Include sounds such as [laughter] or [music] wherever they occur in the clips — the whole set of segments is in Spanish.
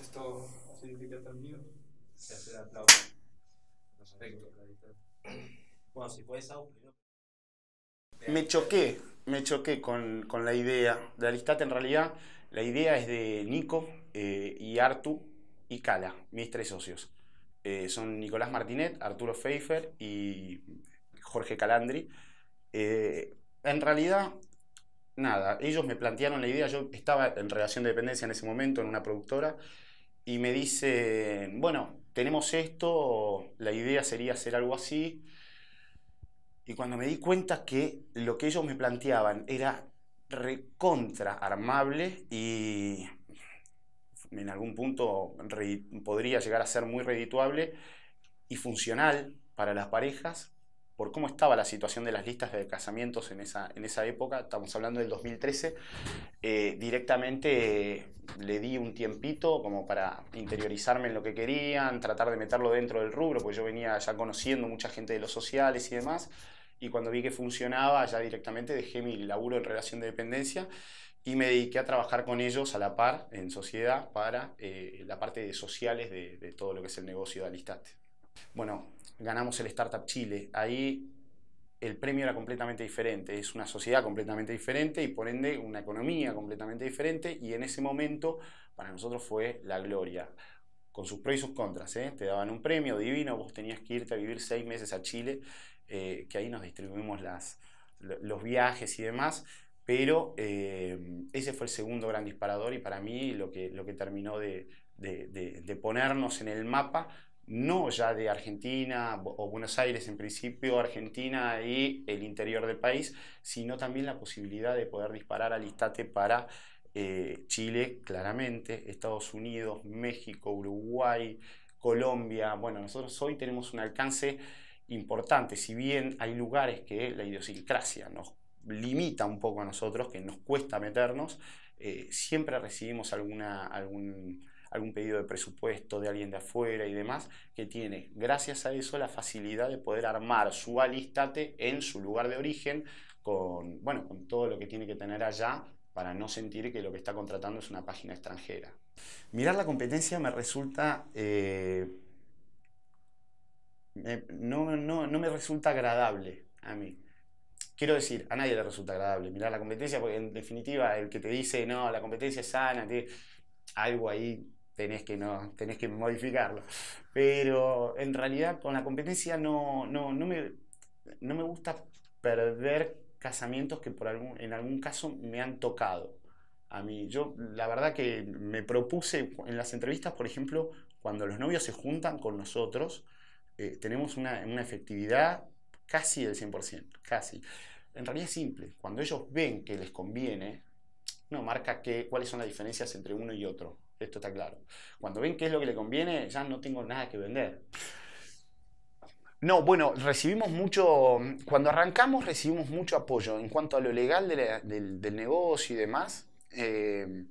esto significa Se hace Bueno, si puedes, Me choqué, me choqué con, la idea. De Alistate, en realidad, la idea es de Nico eh, y Artu y Cala, mis tres socios. Eh, son Nicolás Martinet, Arturo Pfeiffer y Jorge Calandri. Eh, en realidad, nada, ellos me plantearon la idea, yo estaba en relación de dependencia en ese momento en una productora y me dicen, bueno, tenemos esto, la idea sería hacer algo así. Y cuando me di cuenta que lo que ellos me planteaban era recontra armable y en algún punto podría llegar a ser muy redituable y funcional para las parejas, por cómo estaba la situación de las listas de casamientos en esa, en esa época, estamos hablando del 2013, eh, directamente eh, le di un tiempito como para interiorizarme en lo que querían, tratar de meterlo dentro del rubro, porque yo venía ya conociendo mucha gente de los sociales y demás, y cuando vi que funcionaba ya directamente dejé mi laburo en relación de dependencia y me dediqué a trabajar con ellos a la par en sociedad para eh, la parte de sociales de, de todo lo que es el negocio de Alistate. Bueno, ganamos el Startup Chile. Ahí el premio era completamente diferente, es una sociedad completamente diferente y por ende una economía completamente diferente y en ese momento para nosotros fue la gloria, con sus pros y sus contras, ¿eh? te daban un premio divino, vos tenías que irte a vivir seis meses a Chile, eh, que ahí nos distribuimos las, los viajes y demás, pero eh, ese fue el segundo gran disparador y para mí lo que, terminó de ponernos en el mapa no ya de Argentina o Buenos Aires en principio, Argentina y el interior del país, sino también la posibilidad de poder disparar al istate para eh, Chile, claramente, Estados Unidos, México, Uruguay, Colombia. Bueno, nosotros hoy tenemos un alcance importante, si bien hay lugares que la idiosincrasia nos limita un poco a nosotros, que nos cuesta meternos, eh, siempre recibimos alguna, algún algún pedido de presupuesto de alguien de afuera y demás, que tiene gracias a eso la facilidad de poder armar su alistate en su lugar de origen con, bueno, con todo lo que tiene que tener allá para no sentir que lo que está contratando es una página extranjera. Mirar la competencia me resulta... Eh, no, no, me resulta agradable a mí. Quiero decir, a nadie le resulta agradable mirar la competencia, porque en definitiva el que te dice, no, la competencia es sana, que algo ahí tenés que, no, tenés que modificarlo. Pero en realidad con la competencia no, no, no, me, no me gusta perder casamientos que por algún, en algún caso me han tocado. A mí, yo la verdad que me propuse en las entrevistas, por ejemplo, cuando los novios se juntan con nosotros, eh, tenemos una, efectividad casi del 100%, casi. En realidad es simple, cuando ellos ven que les conviene, no marca cuáles son las diferencias entre uno y otro. Esto está claro. Cuando ven qué es lo que le conviene, ya no tengo nada que vender. No, bueno, recibimos mucho, cuando arrancamos recibimos mucho apoyo en cuanto a lo legal del, negocio y demás, eh,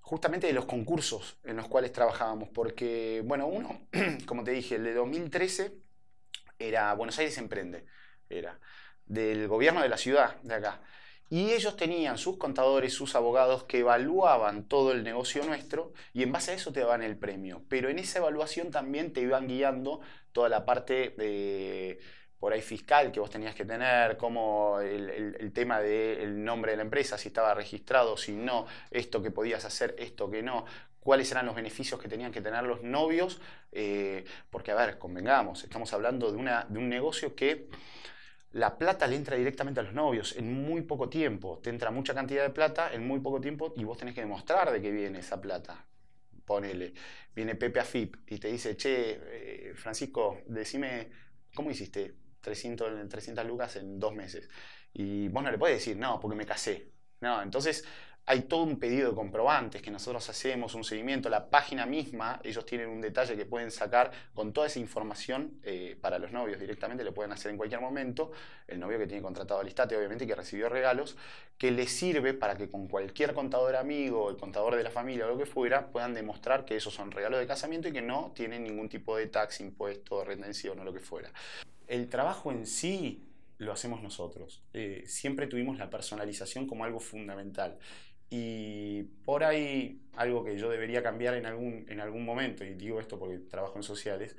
justamente de los concursos en los cuales trabajábamos, porque, bueno, uno, [clears throat] como te dije, el de 2013 era Buenos Aires Emprende, era del gobierno de la ciudad de acá. Y ellos tenían sus contadores, sus abogados que evaluaban todo el negocio nuestro y en base a eso te daban el premio. Pero en esa evaluación también te iban guiando toda la parte de, por ahí fiscal que vos tenías que tener, como el, tema del nombre de la empresa, si estaba registrado, si no, esto que podías hacer, esto que no, cuáles eran los beneficios que tenían que tener los novios, eh, porque a ver, convengamos, estamos hablando de, de un negocio que la plata le entra directamente a los novios en muy poco tiempo. Te entra mucha cantidad de plata en muy poco tiempo y vos tenés que demostrar de qué viene esa plata. Ponele, viene Pepe a FIP y te dice, che, eh, Francisco, decime, ¿cómo hiciste 300, 300 lucas en dos meses? Y vos no le podés decir, no, porque me casé. No, entonces hay todo un pedido de comprobantes que nosotros hacemos, un seguimiento, la página misma, ellos tienen un detalle que pueden sacar con toda esa información eh, para los novios directamente, lo pueden hacer en cualquier momento, el novio que tiene contratado al estate, obviamente, que recibió regalos, que les sirve para que con cualquier contador amigo, el contador de la familia o lo que fuera, puedan demostrar que esos son regalos de casamiento y que no tienen ningún tipo de tax, impuesto, retención o lo que fuera. El trabajo en sí lo hacemos nosotros. Eh, siempre tuvimos la personalización como algo fundamental y por ahí, algo que yo debería cambiar en algún, en algún momento, y digo esto porque trabajo en sociales,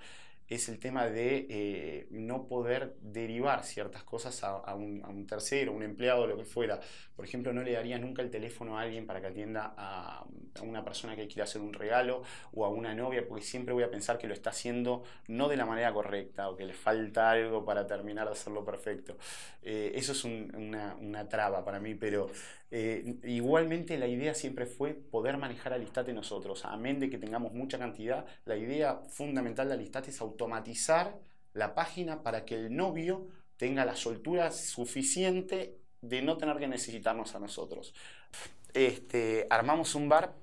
es el tema de eh, no poder derivar ciertas cosas a, un, tercero, un empleado, lo que fuera. Por ejemplo, no le daría nunca el teléfono a alguien para que atienda a, una persona que quiere hacer un regalo o a una novia, porque siempre voy a pensar que lo está haciendo no de la manera correcta o que le falta algo para terminar de hacerlo perfecto. Eh, eso es una, traba para mí, pero eh, igualmente la idea siempre fue poder manejar al listate nosotros. Amén de que tengamos mucha cantidad, la idea fundamental de listate es automatizar la página para que el novio tenga la soltura suficiente de no tener que necesitarnos a nosotros. Este, armamos un bar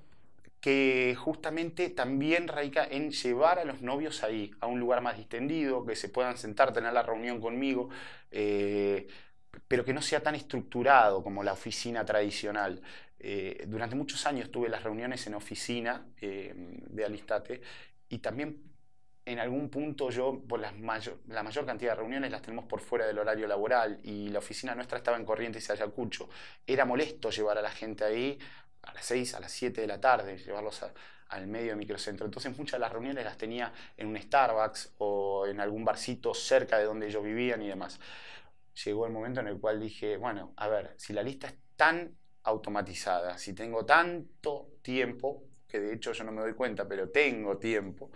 que justamente también radica en llevar a los novios ahí, a un lugar más distendido, que se puedan sentar, tener la reunión conmigo, eh, pero que no sea tan estructurado como la oficina tradicional. Eh, durante muchos años tuve las reuniones en oficina eh, de Alistate y también en algún punto yo, por las la mayor cantidad de reuniones las tenemos por fuera del horario laboral y la oficina nuestra estaba en Corrientes y Ayacucho. Era molesto llevar a la gente ahí a las 6, a las 7 de la tarde, llevarlos al medio de microcentro. Entonces muchas de las reuniones las tenía en un Starbucks o en algún barcito cerca de donde yo vivían y demás. Llegó el momento en el cual dije, bueno, a ver, si la lista es tan automatizada, si tengo tanto tiempo, que de hecho yo no me doy cuenta, pero tengo tiempo,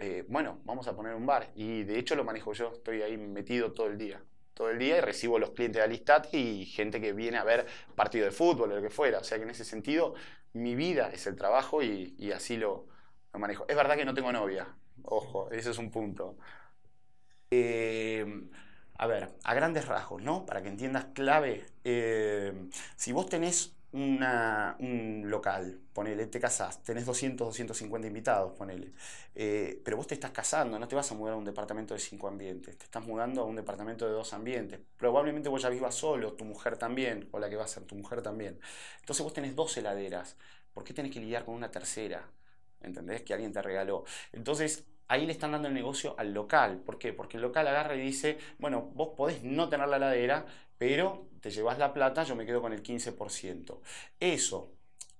eh, bueno, vamos a poner un bar. Y de hecho lo manejo yo, estoy ahí metido todo el día. Todo el día y recibo los clientes de Alistat y gente que viene a ver partido de fútbol o lo que fuera. O sea que en ese sentido, mi vida es el trabajo y, así lo, manejo. Es verdad que no tengo novia. Ojo, ese es un punto. Eh, a ver, a grandes rasgos, ¿no? Para que entiendas clave, eh, si vos tenés un local, ponele, te casás, tenés 200, 250 invitados, ponele, eh, pero vos te estás casando, no te vas a mudar a un departamento de cinco ambientes, te estás mudando a un departamento de dos ambientes, probablemente vos ya vivas solo, tu mujer también, o la que va a ser tu mujer también, entonces vos tenés dos heladeras, ¿por qué tenés que lidiar con una tercera? ¿Entendés? Que alguien te regaló. Entonces, ahí le están dando el negocio al local. ¿Por qué? Porque el local agarra y dice, bueno, vos podés no tener la heladera, pero te llevas la plata, yo me quedo con el 15%. Eso,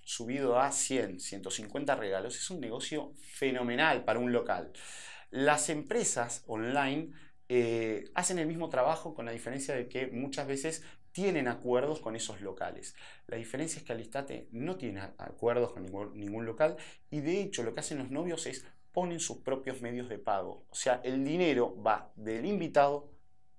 subido a 100, 150 regalos, es un negocio fenomenal para un local. Las empresas online eh, hacen el mismo trabajo con la diferencia de que muchas veces tienen acuerdos con esos locales. La diferencia es que Alistate no tiene acuerdos con ningún, ningún local y de hecho lo que hacen los novios es ponen sus propios medios de pago. O sea, el dinero va del invitado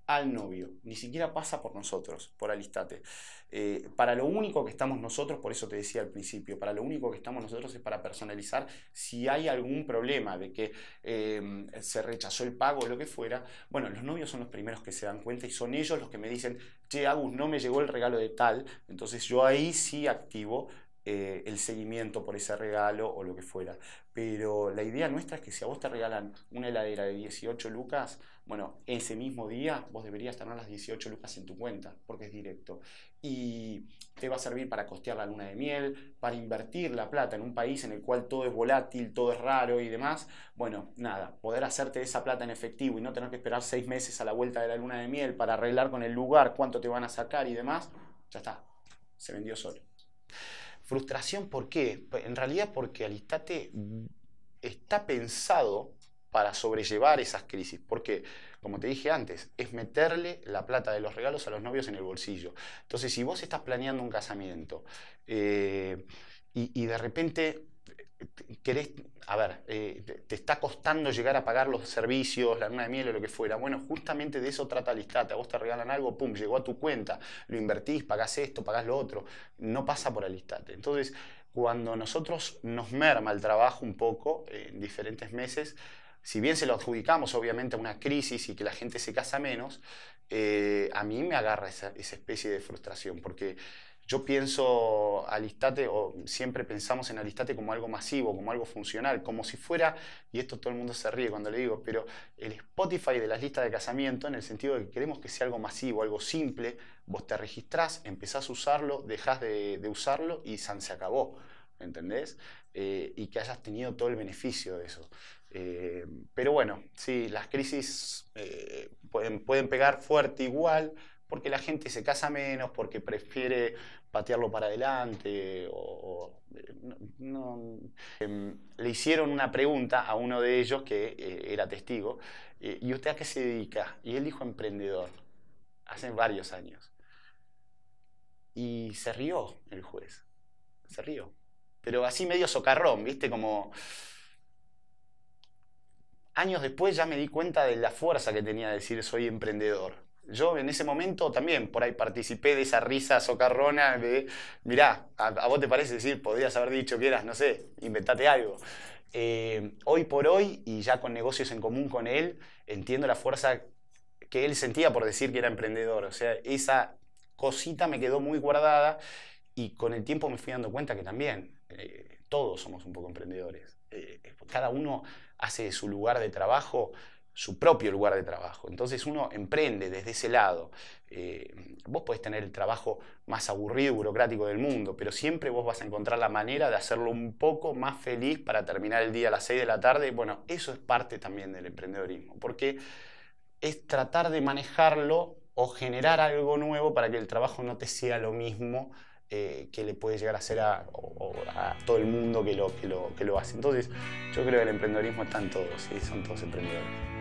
al novio, ni siquiera pasa por nosotros, por alistate. Eh, para lo único que estamos nosotros, por eso te decía al principio, para lo único que estamos nosotros es para personalizar si hay algún problema de que em, se rechazó el pago o lo que fuera. Bueno, los novios son los primeros que se dan cuenta y son ellos los que me dicen, che, Agus, no me llegó el regalo de tal. Entonces yo ahí sí activo eh, el seguimiento por ese regalo o lo que fuera. Pero la idea nuestra es que si a vos te regalan una heladera de 18 lucas, bueno, ese mismo día vos deberías tener las 18 lucas en tu cuenta, porque es directo. Y te va a servir para costear la luna de miel, para invertir la plata en un país en el cual todo es volátil, todo es raro y demás. Bueno, nada, poder hacerte esa plata en efectivo y no tener que esperar seis meses a la vuelta de la luna de miel para arreglar con el lugar cuánto te van a sacar y demás, ya está, se vendió solo. Frustración, ¿por qué? En realidad porque Alistate está pensado para sobrellevar esas crisis, porque, como te dije antes, es meterle la plata de los regalos a los novios en el bolsillo. Entonces, si vos estás planeando un casamiento eh, y de repente querés, a ver, eh, te, está costando llegar a pagar los servicios, la luna de miel o lo que fuera. Bueno, justamente de eso trata Alistate. A vos te regalan algo, pum, llegó a tu cuenta, lo invertís, pagás esto, pagás lo otro. No pasa por Alistate. Entonces, cuando nosotros nos merma el trabajo un poco eh, en diferentes meses, si bien se lo adjudicamos obviamente a una crisis y que la gente se casa menos, eh, a mí me agarra esa, esa especie de frustración, porque yo pienso Alistate, o siempre pensamos en Alistate como algo masivo, como algo funcional, como si fuera, y esto todo el mundo se ríe cuando le digo, pero el Spotify de las listas de casamiento, en el sentido de que queremos que sea algo masivo, algo simple, vos te registrás, empezás a usarlo, dejás de, usarlo y san se acabó. ¿entendés? Eh, y que hayas tenido todo el beneficio de eso. Eh, pero bueno, sí, las crisis eh, pueden, pegar fuerte igual, porque la gente se casa menos, porque prefiere patearlo para adelante. Eh, em, le hicieron una pregunta a uno de ellos que eh, era testigo, eh, ¿y usted a qué se dedica? Y él dijo emprendedor, hace varios años. Y se rió el juez, se rió. Pero así medio socarrón, ¿viste? Como... Años después ya me di cuenta de la fuerza que tenía decir soy emprendedor yo en ese momento también por ahí participé de esa risa socarrona de, mirá, a, vos te parece decir, podrías haber dicho que eras, no sé, inventate algo. Eh, hoy por hoy, y ya con negocios en común con él, entiendo la fuerza que él sentía por decir que era emprendedor. O sea, esa cosita me quedó muy guardada y con el tiempo me fui dando cuenta que también eh, todos somos un poco emprendedores. Eh, cada uno hace su lugar de trabajo su propio lugar de trabajo. Entonces uno emprende desde ese lado. Eh, vos podés tener el trabajo más aburrido y burocrático del mundo, pero siempre vos vas a encontrar la manera de hacerlo un poco más feliz para terminar el día a las 6 de la tarde. Bueno, eso es parte también del emprendedorismo, porque es tratar de manejarlo o generar algo nuevo para que el trabajo no te sea lo mismo eh, que le puede llegar a hacer a, todo el mundo que lo, que lo, hace. Entonces, yo creo que el emprendedorismo está en todos, son todos emprendedores.